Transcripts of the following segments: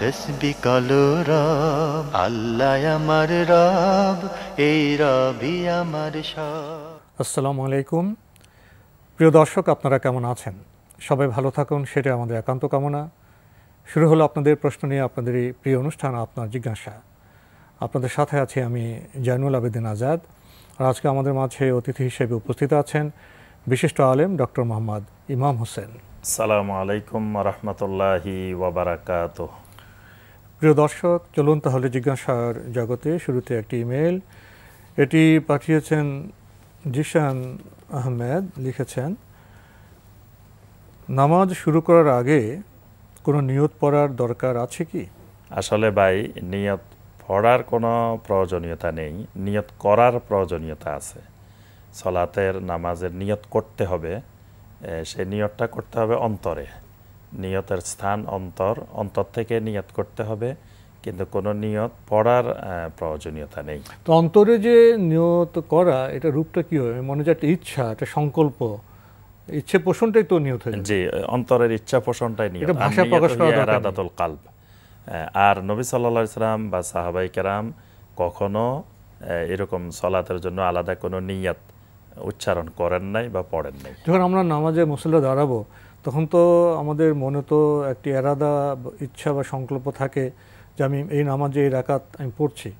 তসবি কালো রব আল্লাহ আমার রব এই রবি আমার সব আসসালামু আলাইকুম প্রিয় দর্শক আপনারা কেমন আছেন সবাই ভালো থাকুন সেটা আমাদের একান্ত কামনা শুরু হলো আপনাদের প্রশ্ন নিয়ে আপনাদের এই প্রিয় অনুষ্ঠান আপনার জিজ্ঞাসা আপনাদের সাথে আছি আমি জয়নুল আবেদিন আজাদ আর আজকে আমাদের মাঝে অতিথি হিসেবে উপস্থিত আছেন বিশিষ্ট আলেম ডক্টর মোহাম্মদ ইমাম হোসেন সালামু আলাইকুম রহমতুল্লাহি ওবরাকাতুহ প্রিয় দর্শক চলুন তাহলে জিজ্ঞাসার জগতে শুরুতে একটি ইমেল এটি পাঠিয়েছেন জিশান আহমেদ লিখেছেন নামাজ শুরু করার আগে কোনো নিয়ত পড়ার দরকার আছে কি আসলে ভাই নিয়ত পড়ার কোনো প্রয়োজনীয়তা নেই নিয়ত করার প্রয়োজনীয়তা আছে সলাতের নামাজের নিয়ত করতে হবে সে নিয়তটা করতে হবে অন্তরে নিয়তের স্থান অন্তর অন্তর থেকে নিয়ত করতে হবে কিন্তু কোন নিয়ত পড়ার প্রয়োজনীয়তা নেই তো অন্তরে যে নিয়ত করা এটা রূপটা কি হবে মনে যে ইচ্ছা একটা সংকল্প ইচ্ছে পোষণটাই তো নিয়ত হয়ে জি অন্তরের ইচ্ছা পোষণটাই নিয়ত এটা ভাষা প্রকাশ করা আদাতুল কালব আর নবী সাল্লাল্লাহু আলাইহি বা সাহাবাই কেরাম কখনো এরকম সলাতের জন্য আলাদা কোনো নিয়ত উচ্চারণ করেন নাই বা পড়েন নাই যখন আমরা নামাজে মুসল্লা দাঁড়াবো তখন তো আমাদের মনে তো একটি এরাদা ইচ্ছা বা সংকল্প থাকে যে আমি এই নামাজে এই রাকাত আমি পড়ছি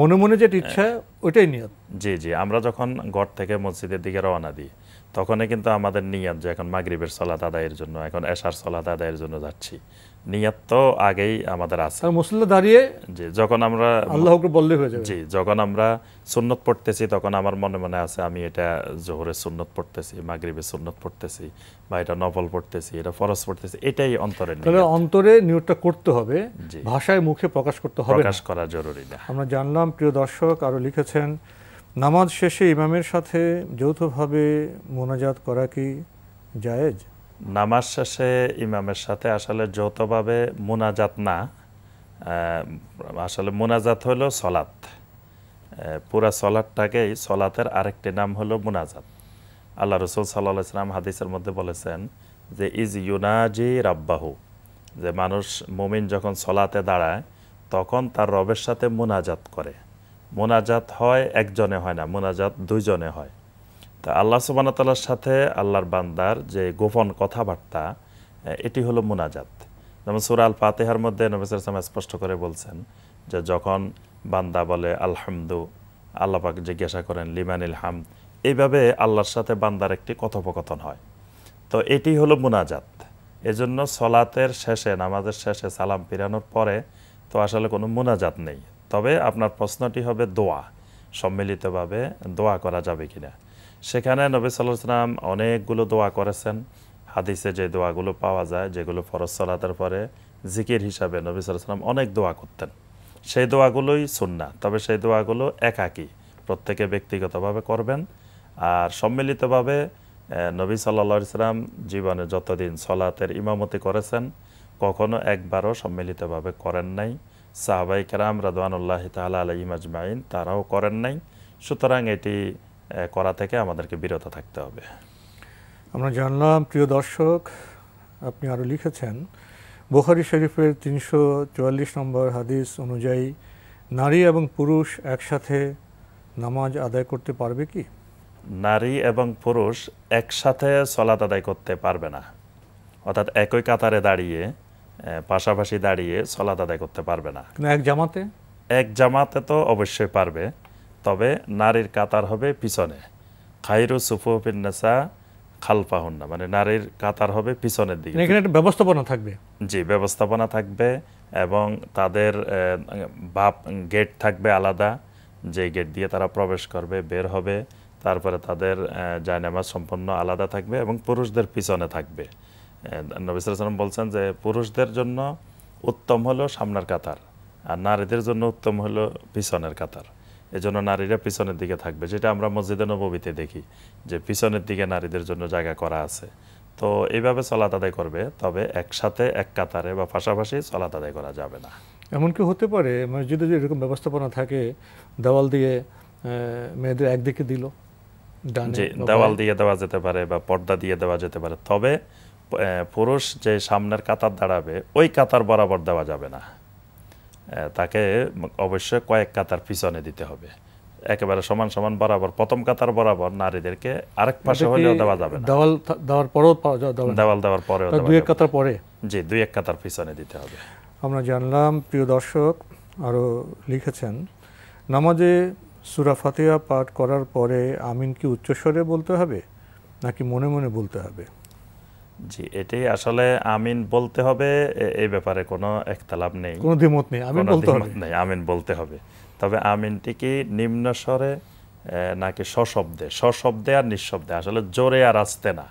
মনে মনে যেটা ইচ্ছা হ্যাঁ। ওইটাই নিয়ত জি জি আমরা যখন ঘর থেকে মসজিদের দিকে রওনা দিই তখনই কিন্তু আমাদের নিয়ত যে এখন মাগরীবের সলাত আদায়ের জন্য এখন এশার সলাত আদায়ের জন্য যাচ্ছি নিয়াত তো আগেই আমাদের আছে মুসল্লা দাঁড়িয়ে জি যখন আমরা আল্লাহ বললে হয়ে যাবে জি যখন আমরা সুন্নত পড়তেছি তখন আমার মনে মনে আছে আমি এটা জোহরের সুন্নত পড়তেছি মাগরিবের সুন্নত পড়তেছি বা এটা নফল পড়তেছি এটা ফরজ পড়তেছি এটাই অন্তরে তাহলে অন্তরে নিয়োগটা করতে হবে ভাষায় মুখে প্রকাশ করতে হবে প্রকাশ করা জরুরি না আমরা জানলাম প্রিয় দর্শক আরও লিখেছেন নামাজ শেষে ইমামের সাথে যৌথভাবে মোনাজাত করা কি জায়েজ নামাজ শেষে ইমামের সাথে আসলে যৌথভাবে মোনাজাত না আসলে মোনাজাত হলো সলাত পুরা সলাদটাকেই সলাতের আরেকটি নাম হলো মোনাজাত আল্লাহ রসুল সাল্লাহ সাল্লাম হাদিসের মধ্যে বলেছেন যে ইজ ইউনাজি রাব্বাহু যে মানুষ মুমিন যখন সলাতে দাঁড়ায় তখন তার রবের সাথে মোনাজাত করে মোনাজাত হয় একজনে হয় না মোনাজাত দুইজনে হয় তা আল্লাহ সুবানতাল্লার সাথে আল্লাহর বান্দার যে গোপন কথাবার্তা এটি হলো মুনাজাত যেমন সুরা আল ফাতেহার মধ্যে নবিসের ইসলাম স্পষ্ট করে বলছেন যে যখন বান্দা বলে আলহামদু আল্লাপাক জিজ্ঞাসা করেন লিমানিল হাম এইভাবে আল্লাহর সাথে বান্দার একটি কথোপকথন হয় তো এটি হলো মুনাজাত এজন্য সলাতের শেষে নামাজের শেষে সালাম পিরানোর পরে তো আসলে কোনো মুনাজাত নেই তবে আপনার প্রশ্নটি হবে দোয়া সম্মিলিতভাবে দোয়া করা যাবে কিনা সেখানে নবী সাল্লাহ সাল্লাম অনেকগুলো দোয়া করেছেন হাদিসে যে দোয়াগুলো পাওয়া যায় যেগুলো ফরজ সালাতের পরে জিকির হিসাবে নবী সাল্লাহ সাল্লাম অনেক দোয়া করতেন সেই দোয়াগুলোই শুননা তবে সেই দোয়াগুলো একাকি প্রত্যেকে ব্যক্তিগতভাবে করবেন আর সম্মিলিতভাবে নবী সাল্লা ইসলাম জীবনে যতদিন সলাতের ইমামতি করেছেন কখনো একবারও সম্মিলিতভাবে করেন নাই সাহাবাই কেরাম রাদওয়ানুল্লাহ তালা আলাই ইমাজমাইন তারাও করেন নাই সুতরাং এটি করা থেকে আমাদেরকে বিরত থাকতে হবে আমরা জানলাম প্রিয় দর্শক আপনি আরও লিখেছেন বোখারি শরীফের তিনশো চুয়াল্লিশ নম্বর হাদিস অনুযায়ী নারী এবং পুরুষ একসাথে নামাজ আদায় করতে পারবে কি নারী এবং পুরুষ একসাথে সলাত আদায় করতে পারবে না অর্থাৎ একই কাতারে দাঁড়িয়ে পাশাপাশি দাঁড়িয়ে সলাত আদায় করতে পারবে না এক জামাতে এক জামাতে তো অবশ্যই পারবে তবে নারীর কাতার হবে পিছনে খাইরু খালফা খালপাহুন্না মানে নারীর কাতার হবে পিছনের দিকে মানে এখানে একটা ব্যবস্থাপনা থাকবে জি ব্যবস্থাপনা থাকবে এবং তাদের বাপ গেট থাকবে আলাদা যে গেট দিয়ে তারা প্রবেশ করবে বের হবে তারপরে তাদের জায়নামাজ সম্পন্ন আলাদা থাকবে এবং পুরুষদের পিছনে থাকবে নবিসাম বলছেন যে পুরুষদের জন্য উত্তম হলো সামনের কাতার আর নারীদের জন্য উত্তম হলো পিছনের কাতার এজন্য নারীরা পিছনের দিকে থাকবে যেটা আমরা মসজিদে নবীতে দেখি যে পিছনের দিকে নারীদের জন্য জায়গা করা আছে তো এইভাবে চলাত আদায় করবে তবে একসাথে এক কাতারে বা পাশাপাশি চলাত আদায় করা যাবে না এমনকি হতে পারে মসজিদে যদি এরকম ব্যবস্থাপনা থাকে দেওয়াল দিয়ে মেয়েদের একদিকে দিল দেওয়াল দিয়ে দেওয়া যেতে পারে বা পর্দা দিয়ে দেওয়া যেতে পারে তবে পুরুষ যে সামনের কাতার দাঁড়াবে ওই কাতার বরাবর দেওয়া যাবে না তাকে অবশ্যই কয়েক কাতার পিছনে দিতে হবে একেবারে সমান সমান বরাবর প্রথম কাতার বরাবর নারীদেরকে আরেক পাশে হলেও দেওয়া যাবে না দেওয়াল দেওয়ার পরেও দেওয়াল দেওয়ার পরেও দুই এক কাতার পরে জি দুই এক কাতার পিছনে দিতে হবে আমরা জানলাম প্রিয় দর্শক আরও লিখেছেন নামাজে সুরা ফাতিহা পাঠ করার পরে আমিন কি উচ্চস্বরে বলতে হবে নাকি মনে মনে বলতে হবে জি এটাই আসলে আমিন বলতে হবে এই ব্যাপারে কোনো একতালাপ নেই কোনো দ্বিমত নেই আমিন বলতে হবে নেই আমিন বলতে হবে তবে আমিনটি কি নিম্ন স্বরে নাকি সশব্দে সশব্দে আর নিঃশব্দে আসলে জোরে আর আসতে না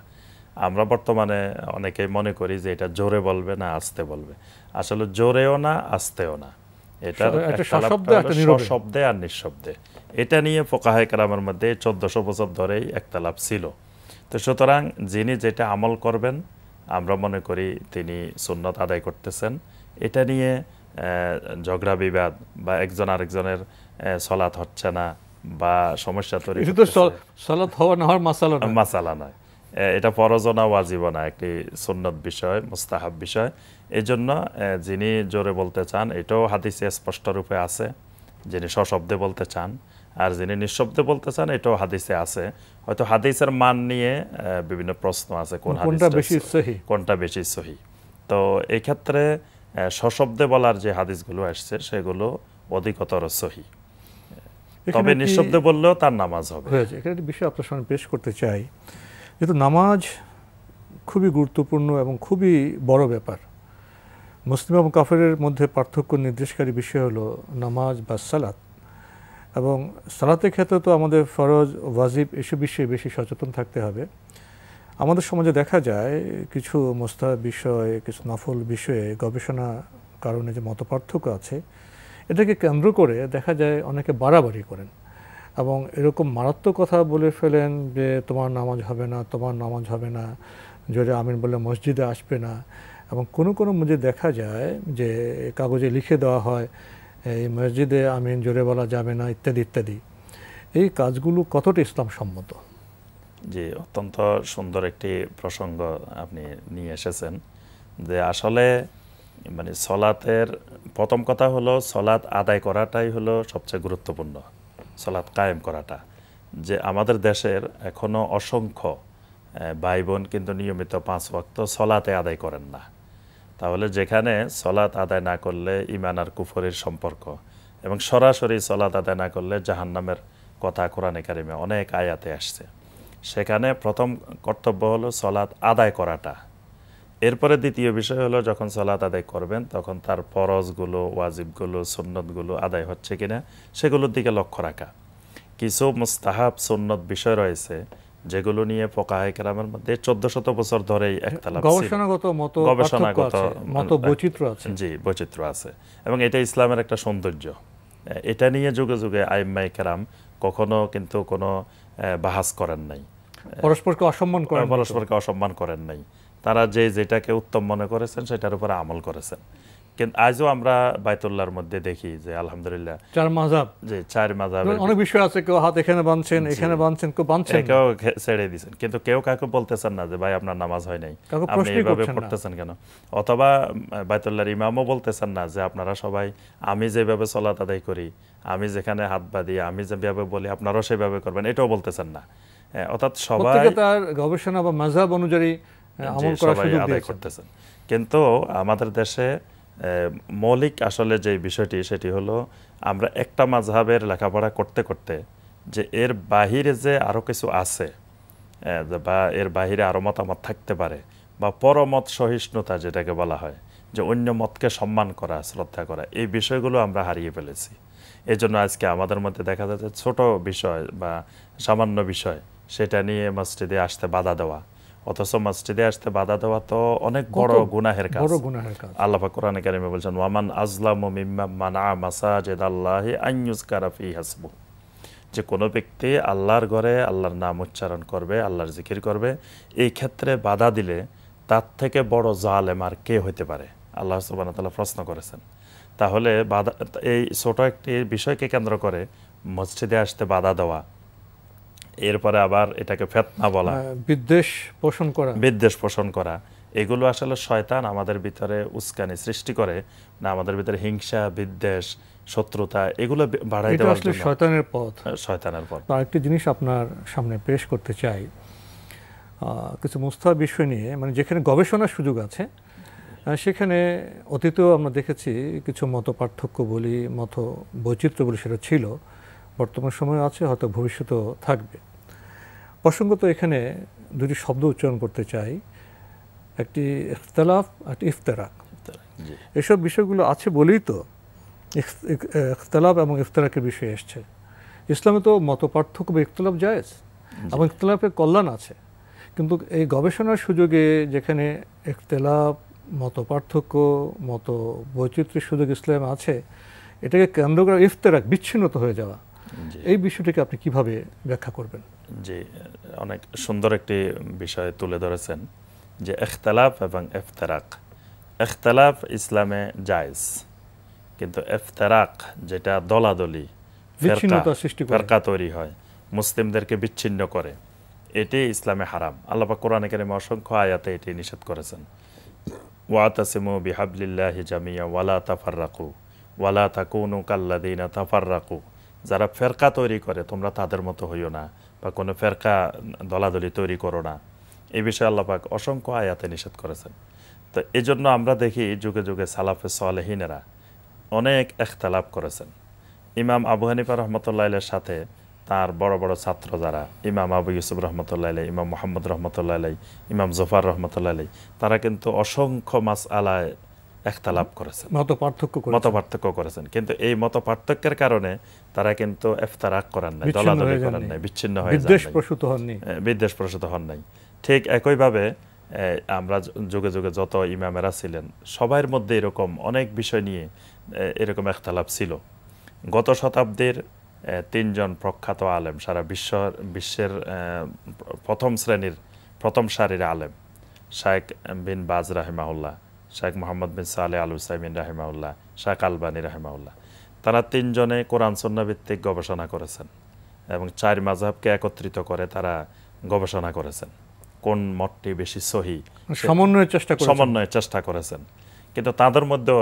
আমরা বর্তমানে অনেকেই মনে করি যে এটা জোরে বলবে না আসতে বলবে আসলে জোরেও না আসতেও না এটা সশব্দে আর নিঃশব্দে এটা নিয়ে ফোকাহে কালামের মধ্যে চোদ্দশো বছর ধরেই একতালাপ ছিল তো সুতরাং যিনি যেটা আমল করবেন আমরা মনে করি তিনি সুন্নত আদায় করতেছেন এটা নিয়ে ঝগড়া বিবাদ বা একজন আরেকজনের সলাৎ হচ্ছে না বা সমস্যা তৈরি হওয়া না মাসালা নয় এটা পরজনা ওয়াজিবনা একটি সুন্নত বিষয় মুস্তাহাব বিষয় এই জন্য যিনি জোরে বলতে চান এটাও হাদিসে স্পষ্ট রূপে আছে যিনি সশব্দে বলতে চান আর যিনি নিঃশব্দে বলতে চান এটাও হাদিসে আছে হয়তো হাদিসের মান নিয়ে বিভিন্ন প্রশ্ন আছে কোন কোনটা বেশি সহি কোনটা বেশি সহি তো এই ক্ষেত্রে সশব্দে বলার যে হাদিসগুলো আসছে সেগুলো অধিকতর সহি তবে নিঃশব্দে বললেও তার নামাজ হবে এখানে বিষয় আপনার সামনে পেশ করতে চাই যেহেতু নামাজ খুবই গুরুত্বপূর্ণ এবং খুবই বড় ব্যাপার মুসলিম এবং কাফের মধ্যে পার্থক্য নির্দেশকারী বিষয় হলো নামাজ বা সালাত এবং সালাতের ক্ষেত্রে তো আমাদের ফরজ ওয়াজিব এসব বিষয়ে বেশি সচেতন থাকতে হবে আমাদের সমাজে দেখা যায় কিছু মোস্তা বিষয়ে কিছু নফল বিষয়ে গবেষণা কারণে যে মতপার্থক্য আছে এটাকে কেন্দ্র করে দেখা যায় অনেকে বাড়াবাড়ি করেন এবং এরকম মারাত্মক কথা বলে ফেলেন যে তোমার নামাজ হবে না তোমার নামাজ হবে না জোরে আমিন বললে মসজিদে আসবে না এবং কোনো কোনো মধ্যে দেখা যায় যে কাগজে লিখে দেওয়া হয় এই মসজিদে আমিন জোরে বলা যাবে না ইত্যাদি ইত্যাদি এই কাজগুলো কতটা ইসলাম সম্মত যে অত্যন্ত সুন্দর একটি প্রসঙ্গ আপনি নিয়ে এসেছেন যে আসলে মানে সলাতের প্রথম কথা হলো সলাৎ আদায় করাটাই হলো সবচেয়ে গুরুত্বপূর্ণ সলাৎ কায়েম করাটা যে আমাদের দেশের এখনও অসংখ্য ভাই বোন কিন্তু নিয়মিত পাঁচ ভক্ত সলাতে আদায় করেন না তাহলে যেখানে সলাৎ আদায় না করলে ইমান আর কুফরের সম্পর্ক এবং সরাসরি সলাৎ আদায় না করলে জাহান্নামের কথা কোরআনে কারিমে অনেক আয়াতে আসছে সেখানে প্রথম কর্তব্য হলো সলাৎ আদায় করাটা এরপরে দ্বিতীয় বিষয় হলো যখন সলাৎ আদায় করবেন তখন তার ফরজগুলো ওয়াজিবগুলো সুন্নতগুলো আদায় হচ্ছে কিনা সেগুলোর দিকে লক্ষ্য রাখা কিছু মুস্তাহাব সুন্নত বিষয় রয়েছে যেগুলো নিয়ে ফোকাহে কেরামের মধ্যে চোদ্দ শত বছর ধরেই একতলাপ গবেষণাগত মত গবেষণাগত মত বৈচিত্র্য আছে জি বৈচিত্র্য আছে এবং এটা ইসলামের একটা সৌন্দর্য এটা নিয়ে যুগে যুগে আইম্মাই কেরাম কখনো কিন্তু কোনো বাহাস করেন নাই পরস্পরকে অসম্মান করেন পরস্পরকে অসম্মান করেন নাই তারা যে যেটাকে উত্তম মনে করেছেন সেটার উপরে আমল করেছেন কিন্তু আজও আমরা বাইতুল্লার মধ্যে দেখি যে আলহামদুলিল্লাহ চার মাজাব যে চার মাজাব মানে অনেক বিষয় আছে কেউ হাত এখানে বাঁধছেন এখানে বাঁধছেন কেউ বাঁধছেন কেউ ছেড়ে দিয়েছেন কিন্তু কেউ বলতেছেন না যে ভাই আপনার নামাজ হয় নাই আপনি এইভাবে পড়তেছেন কেন অথবা ইমামও বলতেছেন না যে আপনারা সবাই আমি যেভাবে সলাত আদায় করি আমি যেখানে হাত বাঁধি আমি যেভাবে বলি আপনারাও সেভাবে করবেন এটাও বলতেছেন না হ্যাঁ, অর্থাৎ সবাই তার গবেষণা বা মাজাব অনুযায়ী আমল করা সুযোগ করতেছেন কিন্তু আমাদের দেশে মৌলিক আসলে যে বিষয়টি সেটি হলো আমরা একটা মাঝহাবের লেখাপড়া করতে করতে যে এর বাহিরে যে আরও কিছু আছে বা এর বাহিরে আরও মতামত থাকতে পারে বা পরমত সহিষ্ণুতা যেটাকে বলা হয় যে অন্য মতকে সম্মান করা শ্রদ্ধা করা এই বিষয়গুলো আমরা হারিয়ে ফেলেছি এই জন্য আজকে আমাদের মধ্যে দেখা যাচ্ছে ছোট বিষয় বা সামান্য বিষয় সেটা নিয়ে মসজিদে আসতে বাধা দেওয়া অথচ মসজিদে আসতে বাধা দেওয়া তো অনেক বড় গুনাহের কাজ বড় গুনাহের কাজ আল্লাহ পাক কোরআনে কারিমে বলছেন ওয়ামান আজলামু মিম্মা মানা মাসাজিদ আন হাসবু যে কোনো ব্যক্তি আল্লাহর ঘরে আল্লাহর নাম উচ্চারণ করবে আল্লাহর জিকির করবে এই ক্ষেত্রে বাধা দিলে তার থেকে বড় জালেম আর কে হইতে পারে আল্লাহ সুবহানাহু তাআলা প্রশ্ন করেছেন তাহলে বাধা এই ছোট একটি বিষয়কে কেন্দ্র করে মসজিদে আসতে বাধা দেওয়া এরপরে আবার এটাকে ফেতনা বলা হ্যাঁ, বিদ্বেষ পোষণ করা বিদ্বেষ পোষণ করা এগুলো আসলে শয়তান আমাদের ভিতরে উস্কানি সৃষ্টি করে না আমাদের ভিতরে হিংসা বিদ্বেষ শত্রুতা এগুলো বাড়াই আসলে শয়তানের পথ হ্যাঁ, শয়তানের পথ আরেকটি জিনিস আপনার সামনে পেশ করতে চাই কিছু মুস্তাহ বিষয় নিয়ে মানে যেখানে গবেষণার সুযোগ আছে সেখানে অতীতেও আমরা দেখেছি কিছু মত পার্থক্য বলি মত বৈচিত্র্য বলি সেটা ছিল বর্তমান সময় আছে হয়তো ভবিষ্যতেও থাকবে প্রসঙ্গত এখানে দুটি শব্দ উচ্চারণ করতে চাই একটি ইখতলাফ একটি ইফতারাক এসব বিষয়গুলো আছে বলেই তো ইখতলাফ এবং ইফতারাকের বিষয় এসছে ইসলামে তো মত পার্থক্য বা ইখতলাফ জায়েজ এবং ইখতলাফের কল্যাণ আছে কিন্তু এই গবেষণার সুযোগে যেখানে ইখতলাফ মত পার্থক্য মত বৈচিত্র্যের সুযোগ ইসলাম আছে এটাকে কেন্দ্র করে ইফতারাক বিচ্ছিন্নত হয়ে যাওয়া এই বিষয়টিকে আপনি কিভাবে ব্যাখ্যা করবেন যে অনেক সুন্দর একটি বিষয় তুলে ধরেছেন যে এখতালাফ এবং এফতারাক এখতালাফ ইসলামে জায়জ কিন্তু এফতারাক যেটা দলাদলি ফেরকা তৈরি হয় মুসলিমদেরকে বিচ্ছিন্ন করে এটি ইসলামে হারাম আল্লাপা কোরআন কারিমে অসংখ্য আয়াতে এটি নিষেধ করেছেন ওয়াতাসিমু বিহাবলিল্লাহ জামিয়া ওয়ালা তাফার তাফাররাকু ওয়ালা দিনা তাফার তাফাররাকু যারা ফেরকা তৈরি করে তোমরা তাদের মতো হইও না বা কোনো ফেরকা দলাদলি তৈরি করো না এ বিষয়ে আল্লাপাক অসংখ্য আয়াতে নিষেধ করেছেন তো এই জন্য আমরা দেখি যুগে যুগে সালাফে সালেহিনেরা অনেক এখতালাপ করেছেন ইমাম আবু হানিফা রহমতুল্লাহের সাথে তার বড় বড় ছাত্র যারা ইমাম আবু ইউসুফ রহমতুল্লাহ ইমাম মোহাম্মদ রহমতুল্লাহ ইমাম জোফার রহমতুল্লাহ তারা কিন্তু অসংখ্য মাস আলায় একতালাপ করেছেন মত পার্থক্য মত পার্থক্য করেছেন কিন্তু এই মত পার্থক্যের কারণে তারা কিন্তু এফতারাক করেন নাই দলাদলি করেন নাই বিচ্ছিন্ন হয়ে বিদ্বেষ প্রসূত হ্যাঁ, বিদ্বেষ প্রসূত হন নাই ঠিক একইভাবে আমরা যুগে যুগে যত ইমামেরা ছিলেন মধ্যে এরকম অনেক বিষয় নিয়ে এরকম একতালাপ ছিল গত শতাব্দীর তিনজন প্রখ্যাত আলেম সারা বিশ্ব বিশ্বের প্রথম শ্রেণীর প্রথম সারির আলেম শায়েক বিন বাজ রাহেমাউল্লাহ শেখ মোহাম্মদ বিন সালে আল হুসাইমিন রাহিমাউল্লাহ শেখ আলবানী রাহিমাউল্লাহ তারা তিনজনে কোরআন ভিত্তিক গবেষণা করেছেন এবং চার মাঝহবকে একত্রিত করে তারা গবেষণা করেছেন কোন মঠটি বেশি সহি সমন্বয়ের চেষ্টা সমন্বয়ের চেষ্টা করেছেন কিন্তু তাদের মধ্যে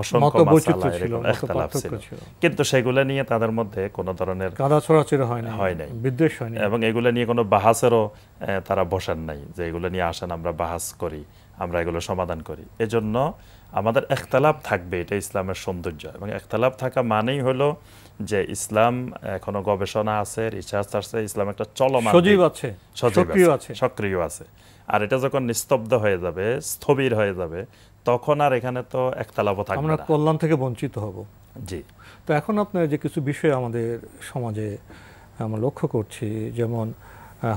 অসংখ্য কিন্তু সেগুলো নিয়ে তাদের মধ্যে কোনো ধরনের এবং এগুলো নিয়ে কোনো বাহাসেরও তারা বসেন নাই যে এগুলো নিয়ে আসেন আমরা বাহাস করি আমরা এগুলো সমাধান করি এজন্য আমাদের একতালাপ থাকবে এটা ইসলামের সৌন্দর্য এবং একতালাপ থাকা মানেই হলো যে ইসলাম এখনো গবেষণা আছে রিসার্চ আছে ইসলাম একটা চলমান সজীব আছে সক্রিয় আছে সক্রিয় আছে আর এটা যখন নিস্তব্ধ হয়ে যাবে স্থবির হয়ে যাবে তখন আর এখানে তো একতালাপও থাকবে আমরা কল্যাণ থেকে বঞ্চিত হব জি তো এখন আপনার যে কিছু বিষয় আমাদের সমাজে আমরা লক্ষ্য করছি যেমন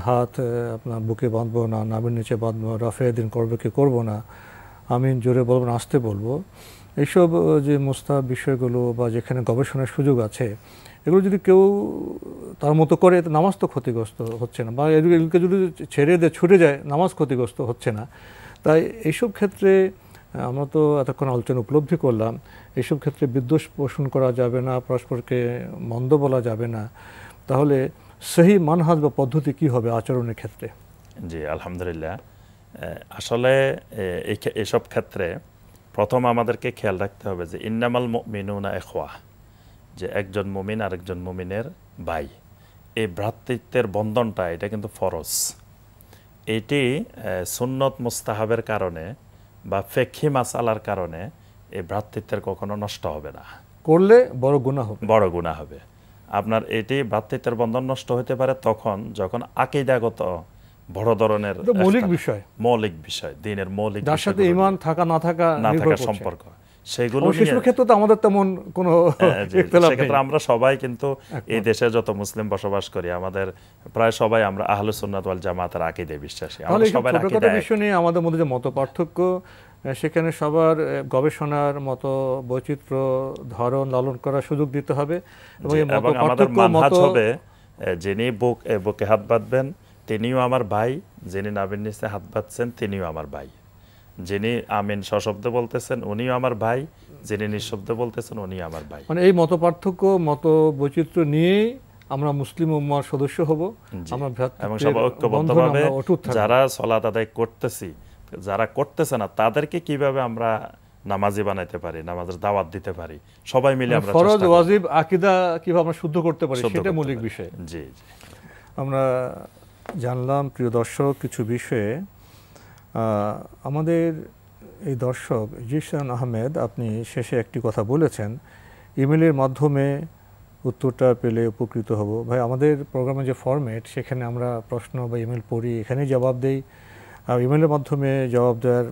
হাত আপনার বুকে বাঁধবো না নামের নিচে বাঁধবো রাফে দিন করবে কি করবো না আমি জোরে বলবো না আসতে বলবো এইসব যে মোস্তাব বিষয়গুলো বা যেখানে গবেষণার সুযোগ আছে এগুলো যদি কেউ তার মতো করে নামাজ তো ক্ষতিগ্রস্ত হচ্ছে না বা এগুলোকে যদি ছেড়ে দেয় ছুটে যায় নামাজ ক্ষতিগ্রস্ত হচ্ছে না তাই এইসব ক্ষেত্রে আমরা তো এতক্ষণ আলোচনা উপলব্ধি করলাম এইসব ক্ষেত্রে বিদ্বেষ পোষণ করা যাবে না পরস্পরকে মন্দ বলা যাবে না তাহলে সেই মানহাজ বা পদ্ধতি কি হবে আচরণের ক্ষেত্রে জি আলহামদুলিল্লাহ আসলে এসব ক্ষেত্রে প্রথম আমাদেরকে খেয়াল রাখতে হবে যে ইন্নামাল মিনুনা এখোয়া যে একজন মুমিন আরেকজন মুমিনের ভাই এই ভ্রাতৃত্বের বন্ধনটা এটা কিন্তু ফরজ এটি সুন্নত মুস্তাহাবের কারণে বা ফেক্ষি মাসালার কারণে এই ভ্রাতৃত্বের কখনো নষ্ট হবে না করলে বড় গুণা হবে বড় গুণা হবে আপনার এটি ভ্রাতৃত্বের বন্ধন নষ্ট হতে পারে তখন যখন আকিদাগত বড় ধরনের মৌলিক বিষয় মৌলিক বিষয় দিনের মৌলিক সাথে ইমান থাকা না থাকা না থাকা সম্পর্ক সেগুলো ক্ষেত্রে তো আমাদের তেমন কোনো হ্যাঁ, সেক্ষেত্রে আমরা সবাই কিন্তু এই দেশে যত মুসলিম বসবাস করি আমাদের প্রায় সবাই আমরা আহলে সুন্নাত ওয়াল জামাতের আকিদে বিশ্বাসী আমরা সবাই আকিদে বিষয় নিয়ে আমাদের মধ্যে যে মত পার্থক্য সেখানে সবার গবেষণার মতো বৈচিত্র্য ধরন লালন করার সুযোগ দিতে হবে এবং হবে যিনি বুক বুকে হাত বাঁধবেন তিনিও আমার ভাই যিনি নাবিন নিচে হাত বাঁধছেন তিনিও আমার ভাই যিনি আমিন সশব্দে বলতেছেন উনিও আমার ভাই যিনি নিঃশব্দে বলতেছেন উনি আমার ভাই মানে এই মত পার্থক্য মত বৈচিত্র্য নিয়েই আমরা মুসলিম উম্মার সদস্য হব আমরা এবং সবাই ঐক্যবদ্ধভাবে যারা সলাত আদায় করতেছি যারা করতেছে না তাদেরকে কিভাবে আমরা নামাজি বানাইতে পারি নামাজের দাওয়াত দিতে পারি সবাই মিলে মানে আমরা ফরজ ওয়াজিব কিভাবে আমরা শুদ্ধ করতে পারি সেটা মৌলিক বিষয় জি জি আমরা জানলাম প্রিয় দর্শক কিছু বিষয়ে আমাদের এই দর্শক জিসান আহমেদ আপনি শেষে একটি কথা বলেছেন ইমেলের মাধ্যমে উত্তরটা পেলে উপকৃত হব ভাই আমাদের প্রোগ্রামে যে ফর্মেট সেখানে আমরা প্রশ্ন বা ইমেল পড়ি এখানেই জবাব দেই ইমেলের মাধ্যমে জবাব দেওয়ার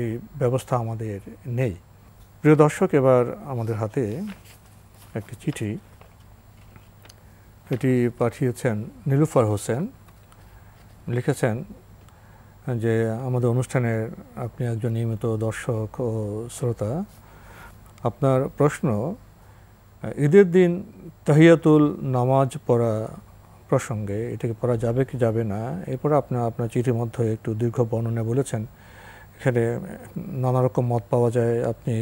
এই ব্যবস্থা আমাদের নেই প্রিয় দর্শক এবার আমাদের হাতে একটি চিঠি এটি পাঠিয়েছেন নীলুফার হোসেন লিখেছেন যে আমাদের অনুষ্ঠানের আপনি একজন নিয়মিত দর্শক ও শ্রোতা আপনার প্রশ্ন ঈদের দিন তাহিয়াতুল নামাজ পড়া প্রসঙ্গে এটাকে পড়া যাবে কি যাবে না এরপরে আপনার আপনার চিঠির মধ্যে একটু দীর্ঘ বর্ণনা বলেছেন এখানে নানা রকম মত পাওয়া যায় আপনি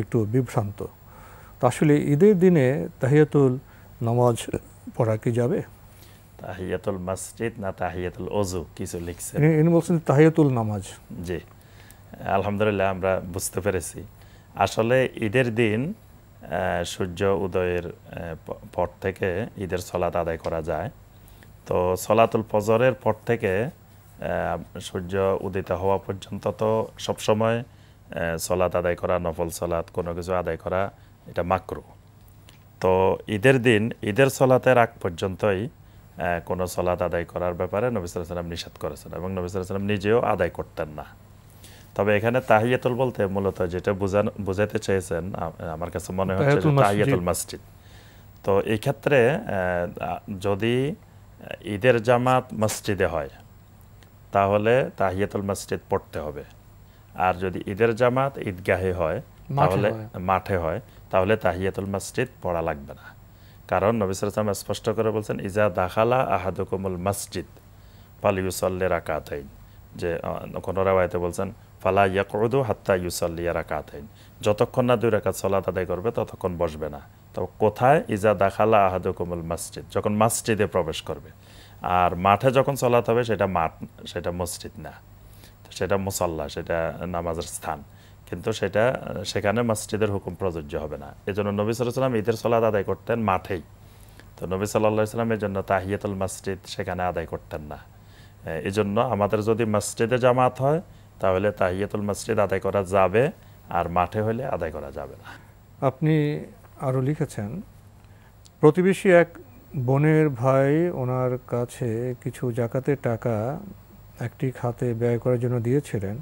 একটু বিভ্রান্ত তো আসলে ঈদের দিনে তাহিয়াতুল নামাজ পড়া কি যাবে তাহিয়াতুল মসজিদ না তাহিয়াতুল অজু কিছু লিখছে ইনি বলছেন তাহিয়াতুল নামাজ জি আলহামদুলিল্লাহ আমরা বুঝতে পেরেছি আসলে ঈদের দিন সূর্য উদয়ের পর থেকে ঈদের সলাত আদায় করা যায় তো সলাতুল ফজরের পর থেকে সূর্য উদিত হওয়া পর্যন্ত তো সবসময় সলাত আদায় করা নফল সলাত কোনো কিছু আদায় করা এটা মাকরু তো ঈদের দিন ঈদের সলাতের আগ পর্যন্তই কোনো সলাত আদায় করার ব্যাপারে নবী সাল্লাম নিষেধ করেছেন এবং নবী সাল্লাম নিজেও আদায় করতেন না তবে এখানে তাহিয়াতুল বলতে মূলত যেটা বোঝানো বোঝাতে চেয়েছেন আমার কাছে মনে হচ্ছে তাহিয়াতুল মসজিদ তো এই ক্ষেত্রে যদি ঈদের জামাত মসজিদে হয় তাহলে তাহিয়াতুল মসজিদ পড়তে হবে আর যদি ঈদের জামাত ঈদগাহে হয় তাহলে মাঠে হয় তাহলে তাহিয়াতুল মসজিদ পড়া লাগবে না কারণ নবিসাম স্পষ্ট করে বলছেন ইজা দাখালা আহাদুকুমুল মসজিদ পালিউসল্লে রাকাতাইন যে কোনো রায়তে বলছেন ফালা ইয়াকুদু হাত্তা ইউসাল্লিয়া রাকাতাইন যতক্ষণ না দুই রাকাত সলাত আদায় করবে ততক্ষণ বসবে না তো কোথায় ইজা দাখালা কুমুল মসজিদ যখন মসজিদে প্রবেশ করবে আর মাঠে যখন চলাত হবে সেটা মাঠ সেটা মসজিদ না সেটা মুসল্লা সেটা নামাজের স্থান কিন্তু সেটা সেখানে মসজিদের হুকুম প্রযোজ্য হবে না জন্য নবী সাল্লাম ঈদের সলাত আদায় করতেন মাঠেই তো নবী সাল্লাম এই জন্য তাহিয়াতুল মসজিদ সেখানে আদায় করতেন না এই জন্য আমাদের যদি মসজিদে জামাত হয় তাহলে তাহিয়াতুল মসজিদ আদায় করা যাবে আর মাঠে হলে আদায় করা যাবে না আপনি আরও লিখেছেন প্রতিবেশী এক বোনের ভাই ওনার কাছে কিছু জাকাতের টাকা একটি খাতে ব্যয় করার জন্য দিয়েছিলেন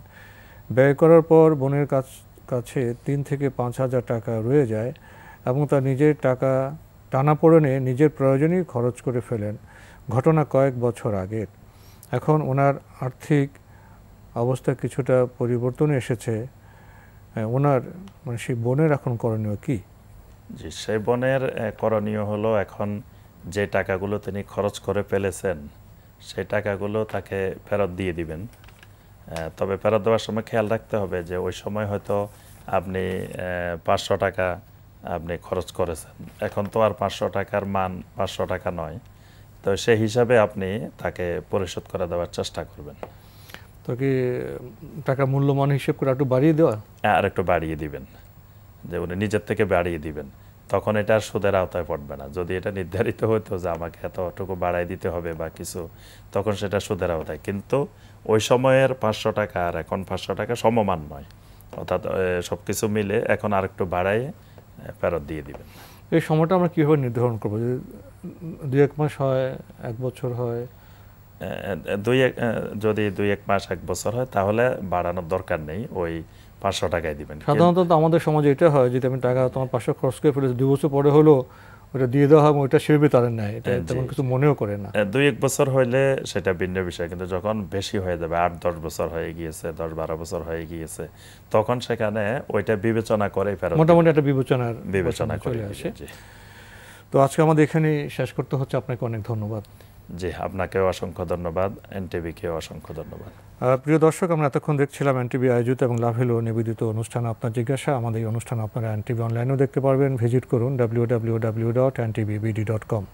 ব্যয় করার পর বোনের কাছ কাছে তিন থেকে পাঁচ হাজার টাকা রয়ে যায় এবং তার নিজের টাকা পড়নে নিজের প্রয়োজনেই খরচ করে ফেলেন ঘটনা কয়েক বছর আগের এখন ওনার আর্থিক অবস্থা কিছুটা পরিবর্তন এসেছে হ্যাঁ, ওনার মানে সেই বনের এখন করণীয় কি জি সেই বনের করণীয় হলো এখন যে টাকাগুলো তিনি খরচ করে ফেলেছেন সেই টাকাগুলো তাকে ফেরত দিয়ে দিবেন তবে ফেরত দেওয়ার সময় খেয়াল রাখতে হবে যে ওই সময় হয়তো আপনি পাঁচশো টাকা আপনি খরচ করেছেন এখন তো আর পাঁচশো টাকার মান পাঁচশো টাকা নয় তো সেই হিসাবে আপনি তাকে পরিশোধ করে দেওয়ার চেষ্টা করবেন তো কি টাকা মূল্যমান হিসেব করে একটু বাড়িয়ে দেওয়া হ্যাঁ আর একটু বাড়িয়ে দিবেন যে উনি নিজের থেকে বাড়িয়ে দিবেন তখন এটা আর সুদের আওতায় পড়বে না যদি এটা নির্ধারিত হতো যে আমাকে এতটুকু বাড়াই দিতে হবে বা কিছু তখন সেটা সুদের আওতায় কিন্তু ওই সময়ের পাঁচশো টাকা আর এখন পাঁচশো টাকা সমমান নয় অর্থাৎ সব কিছু মিলে এখন আর একটু বাড়াইয়ে ফেরত দিয়ে দিবেন এই সময়টা আমরা কীভাবে নির্ধারণ করবো যদি দু এক মাস হয় এক বছর হয় দুই এক যদি দুই এক মাস এক বছর হয় তাহলে বাড়ানোর দরকার নেই ওই পাঁচশো টাকায় দিবেন সাধারণত আমাদের সমাজে এটা হয় যদি আমি টাকা তোমার পাঁচশো খরচ করে ফেলেছি দুই বছর পরে হলো ওটা দিয়ে দেওয়া হয় ওইটা সেভাবে তাদের নেয় এটা তেমন কিছু মনেও করে না দুই এক বছর হইলে সেটা ভিন্ন বিষয় কিন্তু যখন বেশি হয়ে যাবে আট দশ বছর হয়ে গিয়েছে দশ বারো বছর হয়ে গিয়েছে তখন সেখানে ওইটা বিবেচনা করে ফেরত মোটামুটি একটা বিবেচনার বিবেচনা করে আসে তো আজকে আমাদের এখানে শেষ করতে হচ্ছে আপনাকে অনেক ধন্যবাদ জি আপনাকেও অসংখ্য ধন্যবাদ এনটিভিকেও অসংখ্য ধন্যবাদ প্রিয় দর্শক আমরা এতক্ষণ দেখছিলাম এনটিভি আয়োজিত এবং লাভেলো নিবেদিত অনুষ্ঠান আপনার জিজ্ঞাসা আমাদের এই অনুষ্ঠান আপনারা এনটিভি অনলাইনেও দেখতে পারবেন ভিজিট করুন W W W dot ntvbd dot com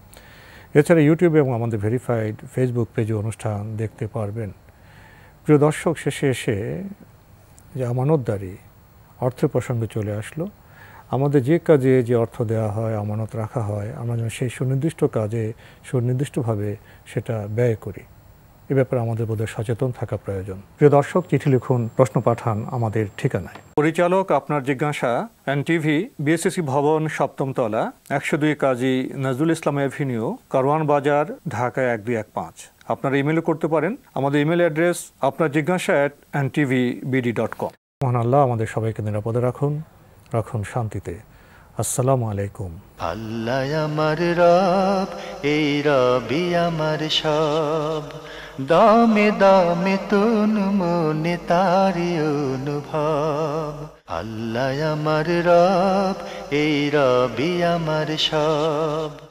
এছাড়া ইউটিউবে এবং আমাদের ভেরিফাইড ফেসবুক পেজে অনুষ্ঠান দেখতে পারবেন প্রিয় দর্শক শেষে এসে যে আমানতদারি অর্থ প্রসঙ্গে চলে আসলো আমাদের যে কাজে যে অর্থ দেওয়া হয় আমানত রাখা হয় আমরা যেন সেই সুনির্দিষ্ট কাজে সুনির্দিষ্টভাবে সেটা ব্যয় করি এ ব্যাপারে আমাদের বোধহয় সচেতন থাকা প্রয়োজন প্রিয় দর্শক চিঠি লিখুন প্রশ্ন পাঠান আমাদের ঠিকানায় পরিচালক আপনার জিজ্ঞাসা এন টিভি বিএসসি ভবন সপ্তম তলা একশো দুই কাজী নজরুল ইসলাম এভিনিউ কারওয়ান বাজার ঢাকা এক দুই এক পাঁচ আপনারা ইমেলও করতে পারেন আমাদের ইমেল অ্যাড্রেস আপনার জিজ্ঞাসা at N TV BD dot com মহান আল্লাহ আমাদের সবাইকে নিরাপদে রাখুন রাখুন শান্তিতে আসসালামু আলাইকুম আল্লাহ আমার রব এই রবি আমার সব দমে দমে তুন মনে তারি অনুভব আল্লাহ আমার রব এই রবি আমার সব